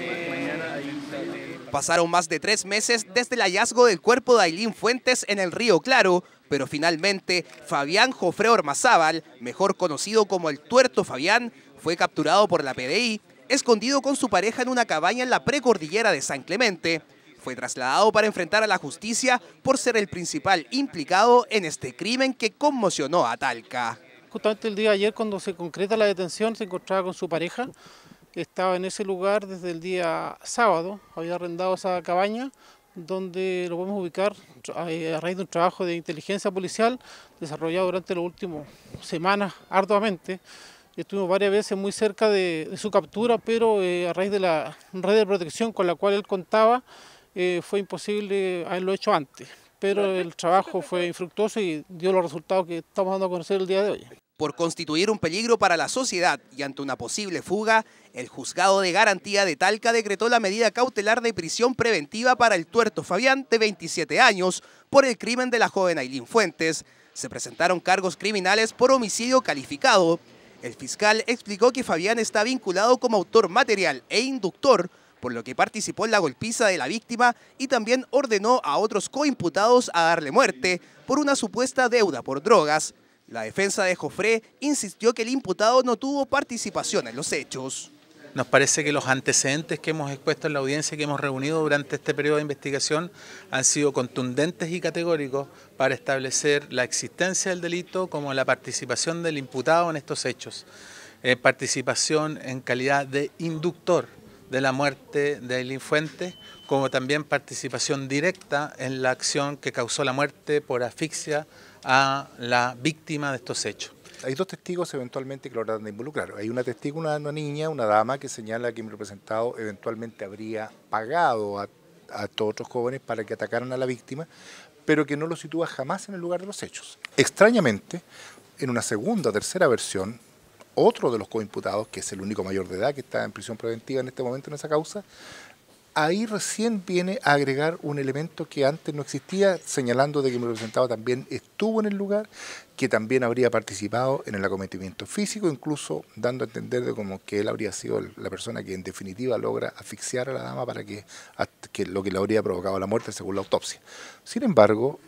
Este, Pasaron más de tres meses desde el hallazgo del cuerpo de Ailín Fuentes en el río Claro, pero finalmente Fabián Jofreo Ormazábal, mejor conocido como el Tuerto Fabián, fue capturado por la PDI, escondido con su pareja en una cabaña en la precordillera de San Clemente. Fue trasladado para enfrentar a la justicia por ser el principal implicado en este crimen que conmocionó a Talca. Justamente el día de ayer cuando se concreta la detención se encontraba con su pareja, estaba en ese lugar desde el día sábado, había arrendado esa cabaña donde lo podemos ubicar eh, a raíz de un trabajo de inteligencia policial desarrollado durante las últimas semanas arduamente. Estuvimos varias veces muy cerca de, su captura, pero eh, a raíz de la red de protección con la cual él contaba, eh, fue imposible haberlo hecho antes. Pero el trabajo fue infructuoso y dio los resultados que estamos dando a conocer el día de hoy. Por constituir un peligro para la sociedad y ante una posible fuga, el juzgado de garantía de Talca decretó la medida cautelar de prisión preventiva para el tuerto Fabián, de 27 años, por el crimen de la joven Ailín Fuentes. Se presentaron cargos criminales por homicidio calificado. El fiscal explicó que Fabián está vinculado como autor material e inductor, por lo que participó en la golpiza de la víctima y también ordenó a otros coimputados a darle muerte por una supuesta deuda por drogas. La defensa de Jofré insistió que el imputado no tuvo participación en los hechos. Nos parece que los antecedentes que hemos expuesto en la audiencia que hemos reunido durante este periodo de investigación han sido contundentes y categóricos para establecer la existencia del delito como la participación del imputado en estos hechos. Eh, participación en calidad de inductor de la muerte de Aileen como también participación directa en la acción que causó la muerte por asfixia a la víctima de estos hechos. Hay dos testigos eventualmente que lo habrán de involucrar. Hay una testigo, una, niña, una dama que señala que mi representado eventualmente habría pagado a, todos los jóvenes para que atacaran a la víctima, pero que no lo sitúa jamás en el lugar de los hechos. Extrañamente, en una segunda o tercera versión, otro de los coimputados, que es el único mayor de edad que está en prisión preventiva en este momento en esa causa, ahí recién viene a agregar un elemento que antes no existía, señalando de que mi representado también estuvo en el lugar, que también habría participado en el acometimiento físico, incluso dando a entender de como que él habría sido la persona que en definitiva logra asfixiar a la dama para que, que lo que le habría provocado la muerte según la autopsia. Sin embargo,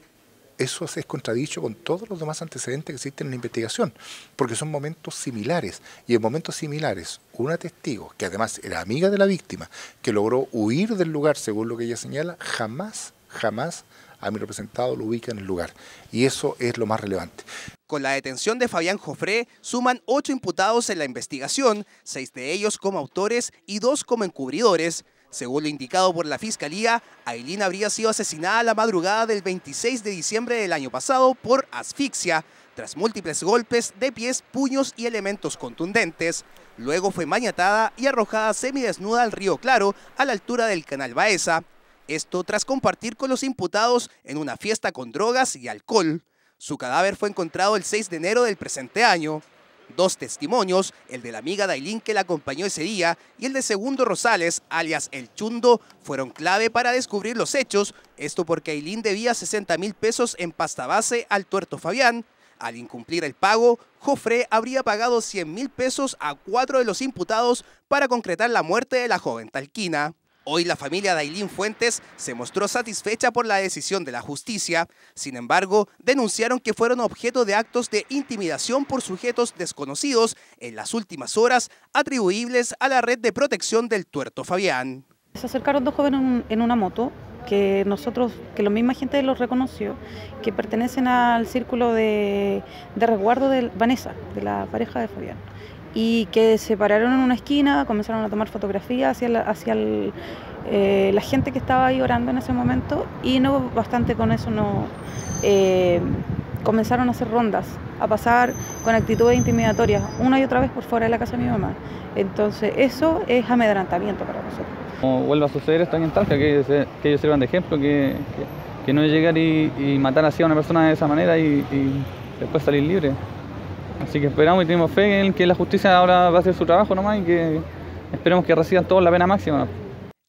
eso es contradicho con todos los demás antecedentes que existen en la investigación, porque son momentos similares. Y en momentos similares, una testigo, que además era amiga de la víctima, que logró huir del lugar, según lo que ella señala, jamás, jamás a mi representado lo ubica en el lugar. Y eso es lo más relevante. Con la detención de Fabián Jofré, suman ocho imputados en la investigación, seis de ellos como autores y dos como encubridores. Según lo indicado por la Fiscalía, Ailín habría sido asesinada la madrugada del 26 de diciembre del año pasado por asfixia, tras múltiples golpes de pies, puños y elementos contundentes. Luego fue mañatada y arrojada semidesnuda al río Claro, a la altura del canal Baeza. Esto tras compartir con los imputados en una fiesta con drogas y alcohol. Su cadáver fue encontrado el 6 de enero del presente año. Dos testimonios, el de la amiga Dailín que la acompañó ese día y el de Segundo Rosales, alias El Chundo, fueron clave para descubrir los hechos. Esto porque Ailín debía 60 mil pesos en pasta base al tuerto Fabián. Al incumplir el pago, Jofre habría pagado 100 mil pesos a cuatro de los imputados para concretar la muerte de la joven talquina. Hoy la familia de Ailín Fuentes se mostró satisfecha por la decisión de la justicia, sin embargo, denunciaron que fueron objeto de actos de intimidación por sujetos desconocidos en las últimas horas atribuibles a la red de protección del tuerto Fabián. Se acercaron dos jóvenes en una moto que nosotros, que la misma gente los reconoció, que pertenecen al círculo de, de resguardo de Vanessa, de la pareja de Fabián y que se pararon en una esquina, comenzaron a tomar fotografías hacia, la, hacia eh, la gente que estaba ahí orando en ese momento y no bastante con eso no eh, comenzaron a hacer rondas, a pasar con actitudes intimidatorias una y otra vez por fuera de la casa de mi mamá. Entonces eso es amedrantamiento para nosotros. Como vuelva a suceder esto en Talca, que, ellos sirvan de ejemplo, que, que, no llegar y, matar así a una persona de esa manera y después salir libre. Así que esperamos y tenemos fe en que la justicia ahora va a hacer su trabajo nomás y que esperemos que reciban todos la pena máxima.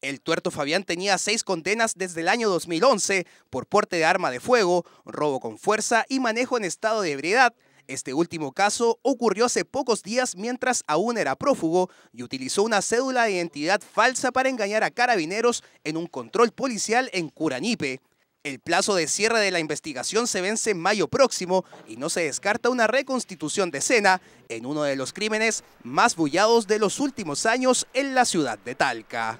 El tuerto Fabián tenía seis condenas desde el año 2011 por porte de arma de fuego, robo con fuerza y manejo en estado de ebriedad. Este último caso ocurrió hace pocos días mientras aún era prófugo y utilizó una cédula de identidad falsa para engañar a carabineros en un control policial en Curanipe. El plazo de cierre de la investigación se vence en mayo próximo y no se descarta una reconstitución de escena en uno de los crímenes más bullados de los últimos años en la ciudad de Talca.